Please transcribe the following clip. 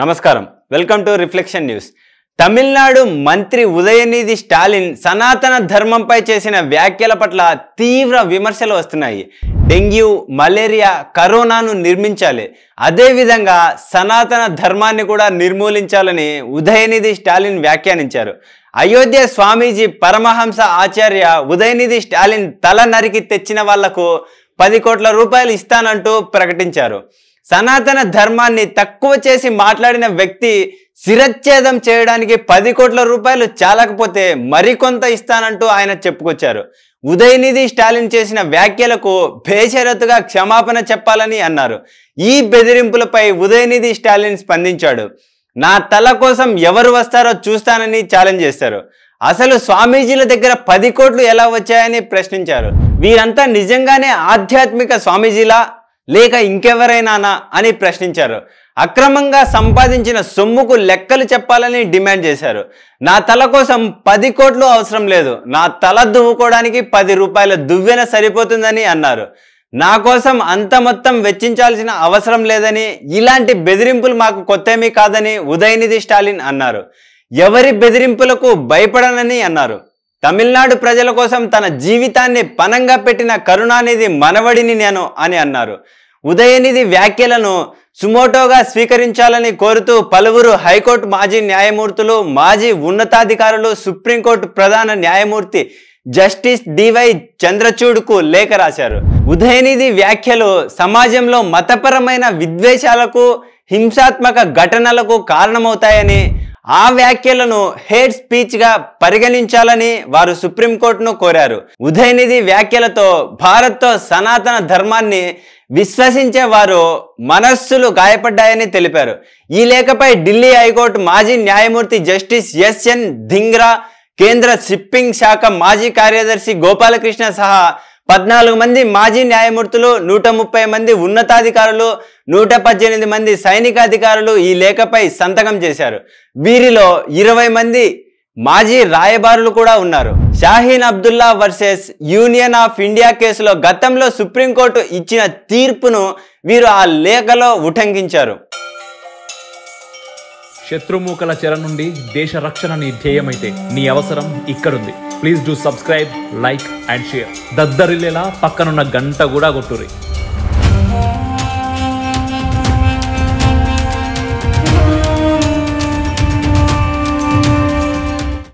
నమస్కారం welcome to reflection news Tamil Nadu మంత్రి ఉదయనిధి స్టాలిన్ సనాతన ధర్మంపై చేసిన వ్యాఖ్యల పట్ల తీవ్ర విమర్శలు వస్తున్నాయి డెంగ్యూ మలేరియా కరోనాను నిర్మించాలి అదేవిధంగా సనాతన ధర్మాన్ని కూడా నిర్మూలించాలని ఉదయనిధి స్టాలిన్ వ్యాఖ్యానించారు అయోధ్య స్వామీజీ పరమహంస ఆచార్య ఉదయనిధి స్టాలిన్ తల నరికి తెచ్చిన వాళ్లకు పది కోట్ల రూపాయలు ఇస్తానంటూ ప్రకటించారు సనాతన ధర్మాన్ని తక్కువ చేసి మాట్లాడిన వ్యక్తి శిరచ్ఛేదం చేయడానికి పది కోట్ల రూపాయలు చాలకపోతే మరికొంత ఇస్తానంటూ ఆయన చెప్పుకొచ్చారు ఉదయనిధి స్టాలిన్ చేసిన వ్యాఖ్యలకు బేషరత్తుగా క్షమాపణ చెప్పాలని అన్నారు ఈ బెదిరింపులపై ఉదయనిధి స్టాలిన్ స్పందించాడు నా తల కోసం ఎవరు వస్తారో చూస్తానని ఛాలెంజ్ చేశారు అసలు స్వామీజీల దగ్గర పది కోట్లు ఎలా వచ్చాయని ప్రశ్నించారు వీరంతా నిజంగానే ఆధ్యాత్మిక స్వామీజీలా లేక ఇంకెవరైనానా అని ప్రశ్నించారు అక్రమంగా సంపాదించిన సొమ్ముకు లెక్కలు చెప్పాలని డిమాండ్ చేశారు నా తల కోసం పది కోట్లు అవసరం లేదు నా తల దువ్వుకోవడానికి పది రూపాయల దువ్వెన సరిపోతుందని అన్నారు నా కోసం అంత మొత్తం వెచ్చించాల్సిన అవసరం లేదని ఇలాంటి బెదిరింపులు మాకు కొత్తేమీ కాదని ఉదయనిధి స్టాలిన్ అన్నారు ఎవరి బెదిరింపులకు భయపడనని అన్నారు తమిళనాడు ప్రజల కోసం తన జీవితాన్ని పనంగా పెట్టిన కరుణానిధి మనవడిని నేను అని అన్నారు ఉదయనిధి వ్యాఖ్యలను సుమోటోగా స్వీకరించాలని కోరుతూ పలువురు హైకోర్టు మాజీ న్యాయమూర్తులు మాజీ ఉన్నతాధికారులు సుప్రీంకోర్టు ప్రధాన న్యాయమూర్తి జస్టిస్ డివై చంద్రచూడ్కు లేఖ రాశారు ఉదయనిధి వ్యాఖ్యలు సమాజంలో మతపరమైన విద్వేషాలకు హింసాత్మక ఘటనలకు కారణమవుతాయని ఆ వ్యాఖ్యలను హేట్ స్పీచ్గా పరిగణించాలని వారు సుప్రీంకోర్టును కోరారు ఉదయనిధి వ్యాఖ్యలతో భారత్తో సనాతన ధర్మాన్ని విశ్వసించే వారు మనస్సులు గాయపడ్డాయని తెలిపారు ఈ లేఖపై ఢిల్లీ హైకోర్టు మాజీ న్యాయమూర్తి జస్టిస్ ఎస్ఎన్ ధింగ్రా కేంద్ర షిప్పింగ్ శాఖ మాజీ కార్యదర్శి గోపాలకృష్ణ సహా పద్నాలుగు మంది మాజీ న్యాయమూర్తులు నూట ముప్పై మంది ఉన్నతాధికారులు నూట పద్దెనిమిది మంది సైనికాధికారులు ఈ లేఖపై సంతకం చేశారు వీరిలో ఇరవై మంది మాజీ రాయబారులు కూడా ఉన్నారు Shaheen Abdulla versus union of India కేసులో గతంలో సుప్రీంకోర్టు ఇచ్చిన తీర్పును వీరు ఆ లేఖలో ఉటంకించారు శత్రుమూకల చెర నుండి దేశ రక్షణ నీ ధ్యేయమైతే నీ అవసరం ఇక్కడుంది please do subscribe like and share దద్దరిల్లేలా పక్కనున్న గంట కూడా కొట్టురి